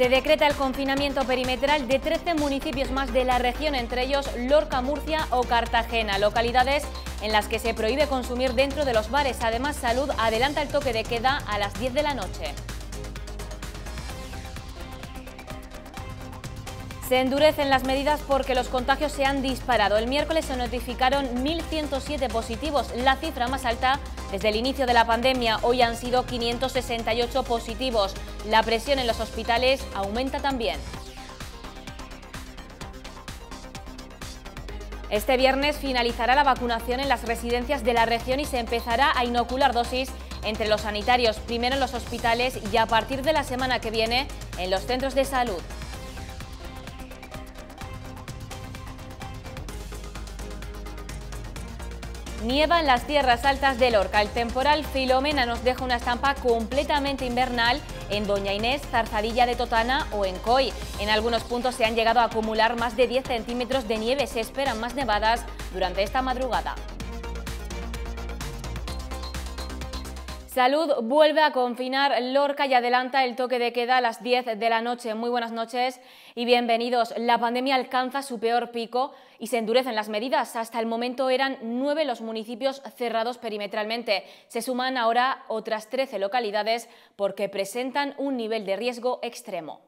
Se decreta el confinamiento perimetral de 13 municipios más de la región, entre ellos Lorca, Murcia o Cartagena, localidades en las que se prohíbe consumir dentro de los bares. Además, Salud adelanta el toque de queda a las 10 de la noche. Se endurecen las medidas porque los contagios se han disparado. El miércoles se notificaron 1.107 positivos, la cifra más alta desde el inicio de la pandemia. Hoy han sido 568 positivos. La presión en los hospitales aumenta también. Este viernes finalizará la vacunación en las residencias de la región y se empezará a inocular dosis entre los sanitarios, primero en los hospitales y a partir de la semana que viene en los centros de salud. Nieva en las tierras altas de Lorca. El temporal Filomena nos deja una estampa completamente invernal en Doña Inés, Zarzadilla de Totana o en Coy. En algunos puntos se han llegado a acumular más de 10 centímetros de nieve. Se esperan más nevadas durante esta madrugada. Salud vuelve a confinar Lorca y adelanta el toque de queda a las 10 de la noche. Muy buenas noches y bienvenidos. La pandemia alcanza su peor pico y se endurecen las medidas. Hasta el momento eran nueve los municipios cerrados perimetralmente. Se suman ahora otras 13 localidades porque presentan un nivel de riesgo extremo.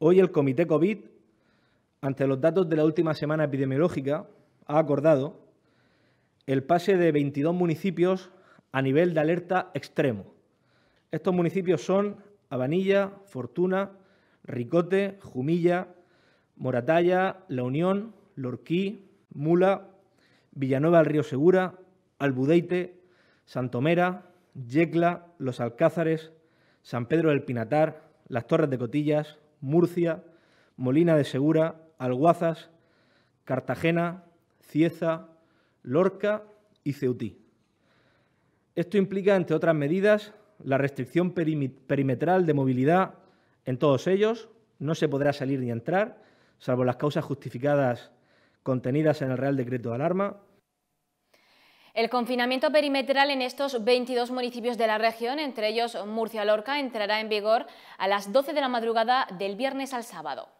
Hoy el Comité COVID, ante los datos de la última semana epidemiológica, ha acordado el pase de 22 municipios a nivel de alerta extremo. Estos municipios son Abanilla, Fortuna, Ricote, Jumilla, Moratalla, La Unión, Lorquí, Mula, Villanueva del Río Segura, Albudeite, Santomera, Yecla, Los Alcázares, San Pedro del Pinatar, Las Torres de Cotillas, Murcia, Molina de Segura, Alguazas, Cartagena, Cieza, Lorca y Ceutí. Esto implica, entre otras medidas, la restricción perimetral de movilidad en todos ellos. No se podrá salir ni entrar, salvo las causas justificadas contenidas en el Real Decreto de Alarma. El confinamiento perimetral en estos 22 municipios de la región, entre ellos Murcia-Lorca, entrará en vigor a las 12 de la madrugada del viernes al sábado.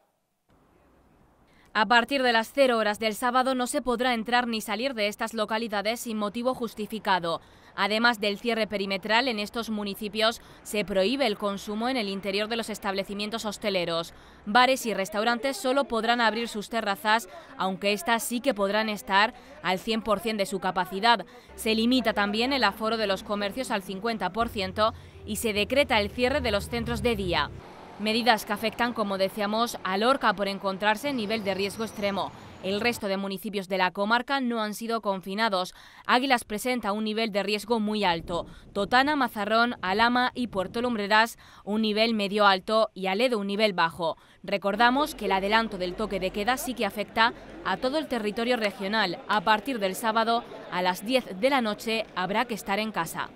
A partir de las 0 horas del sábado no se podrá entrar ni salir de estas localidades sin motivo justificado. Además del cierre perimetral, en estos municipios se prohíbe el consumo en el interior de los establecimientos hosteleros. Bares y restaurantes solo podrán abrir sus terrazas, aunque éstas sí que podrán estar al 100% de su capacidad. Se limita también el aforo de los comercios al 50% y se decreta el cierre de los centros de día. Medidas que afectan, como decíamos, a Lorca por encontrarse en nivel de riesgo extremo. El resto de municipios de la comarca no han sido confinados. Águilas presenta un nivel de riesgo muy alto. Totana, Mazarrón, Alama y Puerto Lumbreras un nivel medio alto y Aledo un nivel bajo. Recordamos que el adelanto del toque de queda sí que afecta a todo el territorio regional. A partir del sábado a las 10 de la noche habrá que estar en casa.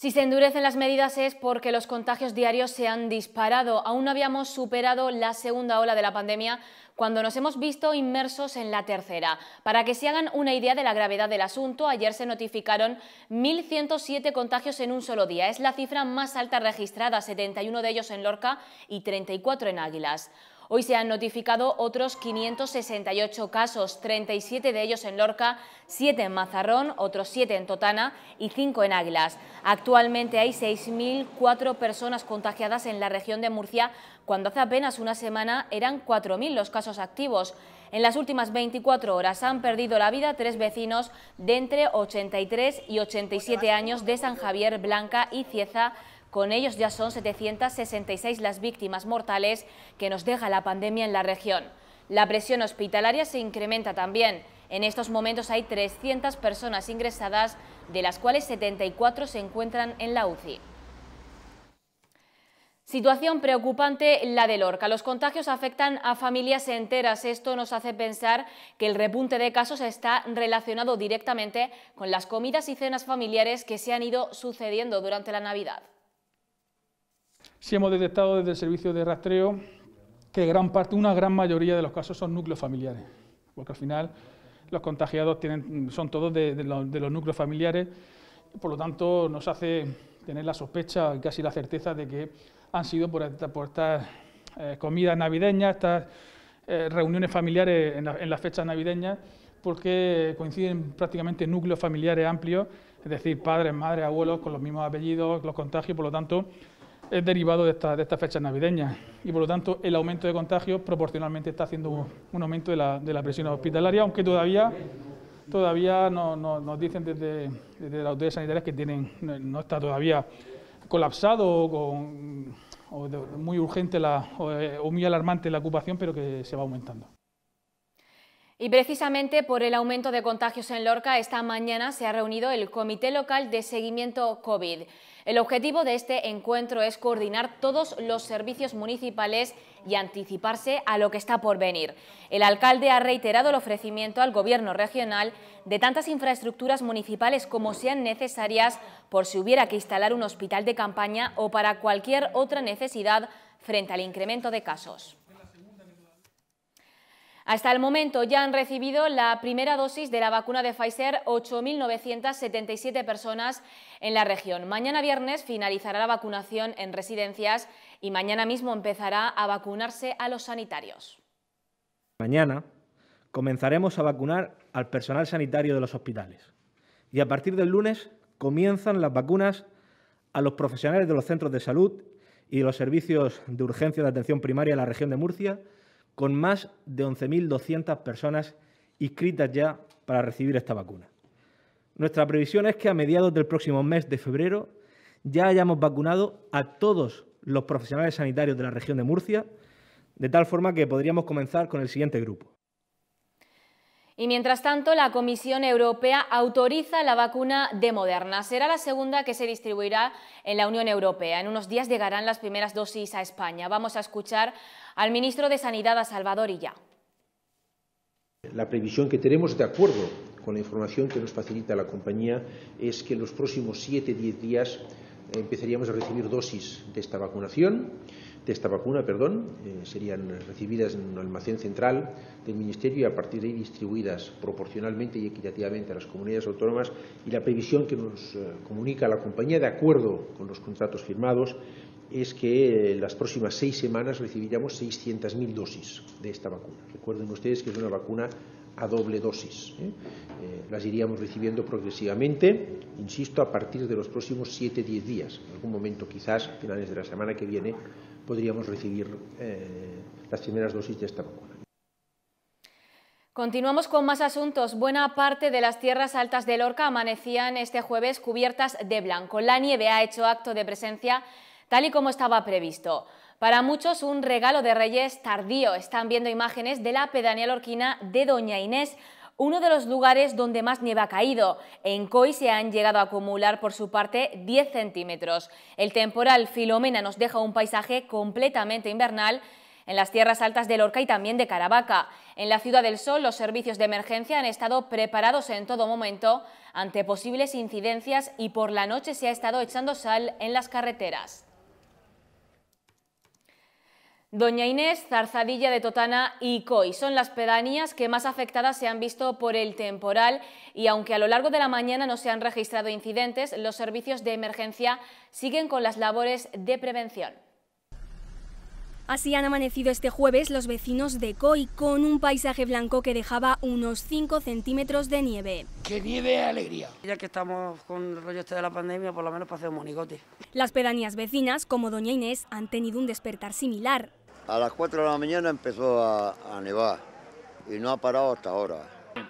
Si se endurecen las medidas es porque los contagios diarios se han disparado. Aún no habíamos superado la segunda ola de la pandemia cuando nos hemos visto inmersos en la tercera. Para que se hagan una idea de la gravedad del asunto, ayer se notificaron 1.107 contagios en un solo día. Es la cifra más alta registrada, 71 de ellos en Lorca y 34 en Águilas. Hoy se han notificado otros 568 casos, 37 de ellos en Lorca, 7 en Mazarrón, otros 7 en Totana y 5 en Águilas. Actualmente hay 6.004 personas contagiadas en la región de Murcia, cuando hace apenas una semana eran 4.000 los casos activos. En las últimas 24 horas han perdido la vida tres vecinos de entre 83 y 87 años de San Javier, Blanca y Cieza, con ellos ya son 766 las víctimas mortales que nos deja la pandemia en la región. La presión hospitalaria se incrementa también. En estos momentos hay 300 personas ingresadas, de las cuales 74 se encuentran en la UCI. Situación preocupante la del Lorca. Los contagios afectan a familias enteras. Esto nos hace pensar que el repunte de casos está relacionado directamente con las comidas y cenas familiares que se han ido sucediendo durante la Navidad. ...si hemos detectado desde el servicio de rastreo que gran parte, una gran mayoría de los casos son núcleos familiares, porque al final los contagiados son todos de, los, núcleos familiares, por lo tanto nos hace tener la sospecha y casi la certeza de que han sido por, estas eh, comidas navideñas, estas eh, reuniones familiares en, en las fechas navideñas, porque coinciden prácticamente núcleos familiares amplios, es decir, padres, madres, abuelos con los mismos apellidos, los contagios, por lo tanto, es derivado de, esta, estas fechas navideñas y por lo tanto el aumento de contagios proporcionalmente está haciendo un, aumento de la, presión hospitalaria, aunque todavía, todavía no, nos dicen desde, las autoridades sanitarias que tienen, no, está todavía colapsado o, muy urgente la, eh, o muy alarmante la ocupación, pero que se va aumentando. Y precisamente por el aumento de contagios en Lorca, esta mañana se ha reunido el Comité Local de Seguimiento COVID. El objetivo de este encuentro es coordinar todos los servicios municipales y anticiparse a lo que está por venir. El alcalde ha reiterado el ofrecimiento al Gobierno regional de tantas infraestructuras municipales como sean necesarias por si hubiera que instalar un hospital de campaña o para cualquier otra necesidad frente al incremento de casos. Hasta el momento ya han recibido la primera dosis de la vacuna de Pfizer 8.977 personas en la región. Mañana viernes finalizará la vacunación en residencias y mañana mismo empezará a vacunarse a los sanitarios. Mañana comenzaremos a vacunar al personal sanitario de los hospitales y a partir del lunes comienzan las vacunas a los profesionales de los centros de salud y los servicios de urgencia de atención primaria en la región de Murcia con más de 11.200 personas inscritas ya para recibir esta vacuna. Nuestra previsión es que a mediados del próximo mes de febrero ya hayamos vacunado a todos los profesionales sanitarios de la región de Murcia, de tal forma que podríamos comenzar con el siguiente grupo. Y mientras tanto, la Comisión Europea autoriza la vacuna de Moderna. Será la segunda que se distribuirá en la Unión Europea. En unos días llegarán las primeras dosis a España. Vamos a escuchar al ministro de Sanidad, a Salvador Illa. La previsión que tenemos, de acuerdo con la información que nos facilita la compañía, es que en los próximos siete diez días eh, empezaríamos a recibir dosis de esta vacunación esta vacuna, perdón, eh, serían recibidas en un almacén central del Ministerio y a partir de ahí distribuidas proporcionalmente y equitativamente a las comunidades autónomas y la previsión que nos eh, comunica la compañía de acuerdo con los contratos firmados es que en eh, las próximas seis semanas recibiríamos 600.000 dosis de esta vacuna. Recuerden ustedes que es una vacuna a doble dosis. las iríamos recibiendo progresivamente, insisto, a partir de los próximos 7-10 días, en algún momento quizás, finales de la semana que viene, podríamos recibir eh, las primeras dosis de esta vacuna. Continuamos con más asuntos. Buena parte de las tierras altas de Lorca amanecían este jueves cubiertas de blanco. La nieve ha hecho acto de presencia tal y como estaba previsto. Para muchos un regalo de Reyes tardío. Están viendo imágenes de la pedanía lorquina de Doña Inés, uno de los lugares donde más nieve ha caído. En Coy se han llegado a acumular por su parte 10 centímetros. El temporal Filomena nos deja un paisaje completamente invernal en las tierras altas de Lorca y también de Caravaca. En la Ciudad del Sol, los servicios de emergencia han estado preparados en todo momento ante posibles incidencias y por la noche se ha estado echando sal en las carreteras. Doña Inés, Zarzadilla de Totana y Coy son las pedanías que más afectadas se han visto por el temporal y aunque a lo largo de la mañana no se han registrado incidentes, los servicios de emergencia siguen con las labores de prevención. Así han amanecido este jueves los vecinos de Coy con un paisaje blanco que dejaba unos 5 centímetros de nieve. ¡Qué nieve alegría! Ya que estamos con el rollo este de la pandemia, por lo menos para hacer un monigote. Las pedanías vecinas, como Doña Inés, han tenido un despertar similar a las 4 de la mañana empezó a, nevar y no ha parado hasta ahora.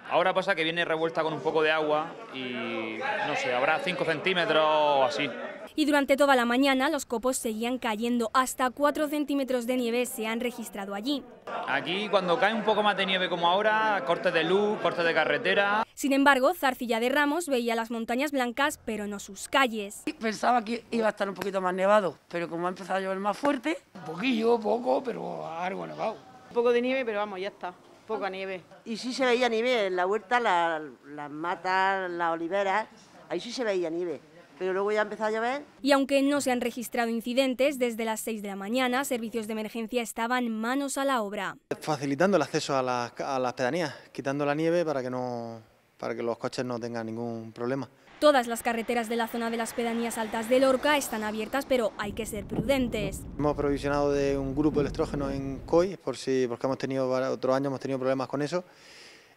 Ahora pasa que viene revuelta con un poco de agua y no sé, habrá 5 centímetros o así y durante toda la mañana los copos seguían cayendo. Hasta 4 centímetros de nieve se han registrado allí. Aquí cuando cae un poco más de nieve como ahora, cortes de luz, cortes de carretera. Sin embargo, Zarcilla de Ramos veía las montañas blancas, pero no sus calles. Pensaba que iba a estar un poquito más nevado, pero como ha empezado a llover más fuerte... Un poquillo, poco, pero algo nevado. Un poco de nieve, pero vamos, ya está poca nieve. Y sí se veía nieve, en la huerta, las la matas, las oliveras, ahí sí se veía nieve pero luego ya empezó a llover. Y aunque no se han registrado incidentes, desde las 6 de la mañana servicios de emergencia estaban manos a la obra. Facilitando el acceso a las, pedanías, quitando la nieve para que, no, para que los coches no tengan ningún problema. Todas las carreteras de la zona de las pedanías altas de Lorca están abiertas, pero hay que ser prudentes. Hemos provisionado de un grupo de electrógeno en COI, por si, porque hemos tenido otros años hemos tenido problemas con eso,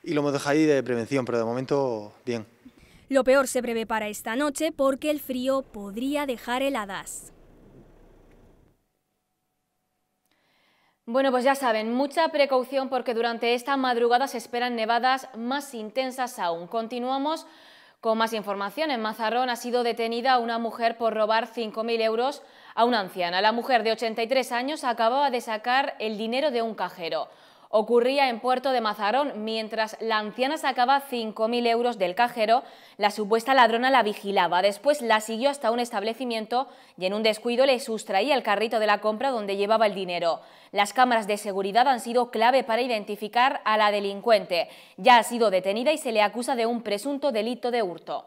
y lo hemos dejado ahí de prevención, pero de momento bien. Lo peor se prevé para esta noche porque el frío podría dejar heladas. Bueno, pues ya saben, mucha precaución porque durante esta madrugada se esperan nevadas más intensas aún. Continuamos con más información. En Mazarrón ha sido detenida una mujer por robar 5.000 euros a una anciana. La mujer de 83 años acababa de sacar el dinero de un cajero ocurría en Puerto de Mazarón. Mientras la anciana sacaba 5.000 euros del cajero, la supuesta ladrona la vigilaba. Después la siguió hasta un establecimiento y en un descuido le sustraía el carrito de la compra donde llevaba el dinero. Las cámaras de seguridad han sido clave para identificar a la delincuente. Ya ha sido detenida y se le acusa de un presunto delito de hurto.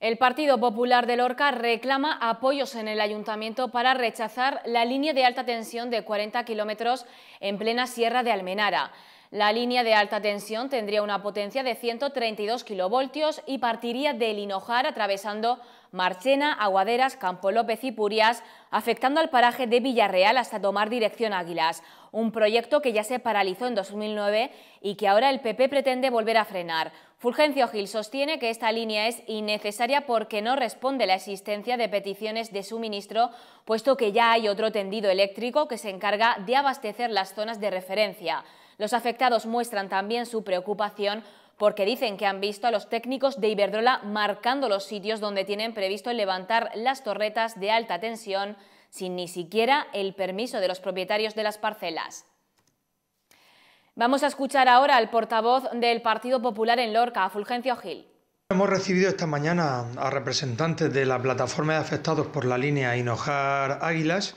El Partido Popular de Lorca reclama apoyos en el ayuntamiento para rechazar la línea de alta tensión de 40 kilómetros en plena Sierra de Almenara. La línea de alta tensión tendría una potencia de 132 kilovoltios y partiría de Linojar atravesando Marchena, Aguaderas, Campo López y Purias, afectando al paraje de Villarreal hasta tomar dirección Águilas, un proyecto que ya se paralizó en 2009 y que ahora el PP pretende volver a frenar. Fulgencio Gil sostiene que esta línea es innecesaria porque no responde a la existencia de peticiones de suministro, puesto que ya hay otro tendido eléctrico que se encarga de abastecer las zonas de referencia. Los afectados muestran también su preocupación porque dicen que han visto a los técnicos de Iberdrola marcando los sitios donde tienen previsto levantar las torretas de alta tensión sin ni siquiera el permiso de los propietarios de las parcelas. Vamos a escuchar ahora al portavoz del Partido Popular en Lorca, Fulgencio Gil. Hemos recibido esta mañana a representantes de la plataforma de afectados por la línea Hinojar Águilas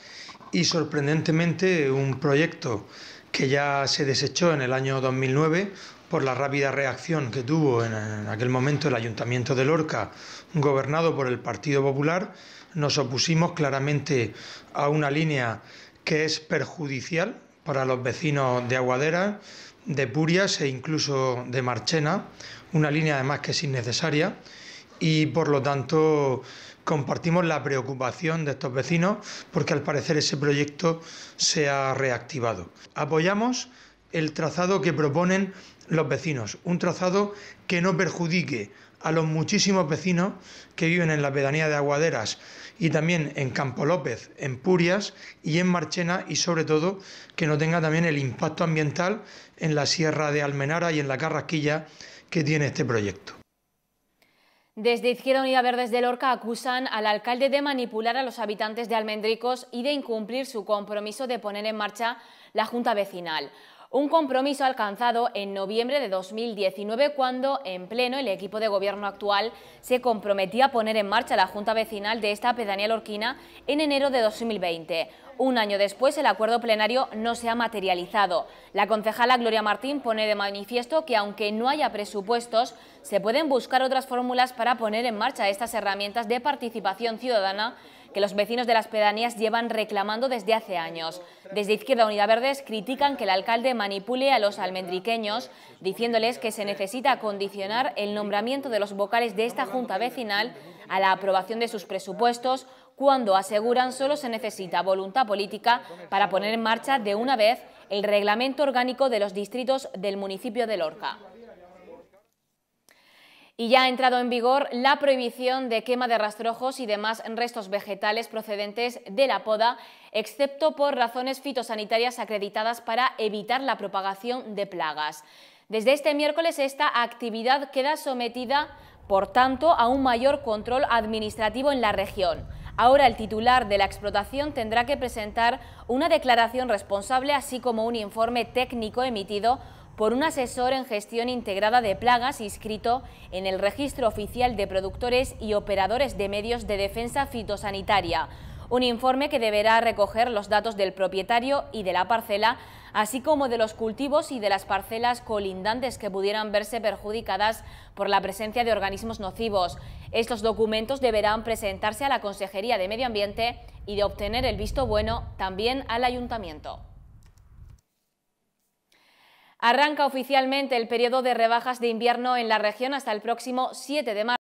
y sorprendentemente un proyecto que ya se desechó en el año 2009 por la rápida reacción que tuvo en aquel momento el Ayuntamiento de Lorca, gobernado por el Partido Popular, nos opusimos claramente a una línea que es perjudicial para los vecinos de Aguadera, de Purias e incluso de Marchena, una línea además que es innecesaria y por lo tanto compartimos la preocupación de estos vecinos porque al parecer ese proyecto se ha reactivado. Apoyamos el trazado que proponen los vecinos, un trazado que no perjudique a los muchísimos vecinos que viven en la pedanía de Aguaderas y también en Campo López, en Purias y en Marchena y sobre todo que no tenga también el impacto ambiental en la Sierra de Almenara y en la Carrasquilla que tiene este proyecto. Desde Izquierda Unida Verdes de Lorca acusan al alcalde de manipular a los habitantes de Almendricos y de incumplir su compromiso de poner en marcha la Junta Vecinal. Un compromiso alcanzado en noviembre de 2019 cuando en pleno el equipo de gobierno actual se comprometía a poner en marcha la Junta Vecinal de esta pedanía lorquina en enero de 2020. Un año después el acuerdo plenario no se ha materializado. La concejala Gloria Martín pone de manifiesto que aunque no haya presupuestos, se pueden buscar otras fórmulas para poner en marcha estas herramientas de participación ciudadana que los vecinos de las pedanías llevan reclamando desde hace años. Desde Izquierda Unida Verdes critican que el alcalde manipule a los almendriqueños, diciéndoles que se necesita condicionar el nombramiento de los vocales de esta junta vecinal a la aprobación de sus presupuestos, cuando aseguran solo se necesita voluntad política para poner en marcha de una vez el reglamento orgánico de los distritos del municipio de Lorca y ya ha entrado en vigor la prohibición de quema de rastrojos y demás restos vegetales procedentes de la poda, excepto por razones fitosanitarias acreditadas para evitar la propagación de plagas. Desde este miércoles esta actividad queda sometida, por tanto, a un mayor control administrativo en la región. Ahora el titular de la explotación tendrá que presentar una declaración responsable, así como un informe técnico emitido por un asesor en gestión integrada de plagas inscrito en el Registro Oficial de Productores y Operadores de Medios de Defensa Fitosanitaria, un informe que deberá recoger los datos del propietario y de la parcela, así como de los cultivos y de las parcelas colindantes que pudieran verse perjudicadas por la presencia de organismos nocivos. Estos documentos deberán presentarse a la Consejería de Medio Ambiente y de obtener el visto bueno también al Ayuntamiento. Arranca oficialmente el periodo de rebajas de invierno en la región hasta el próximo 7 de marzo.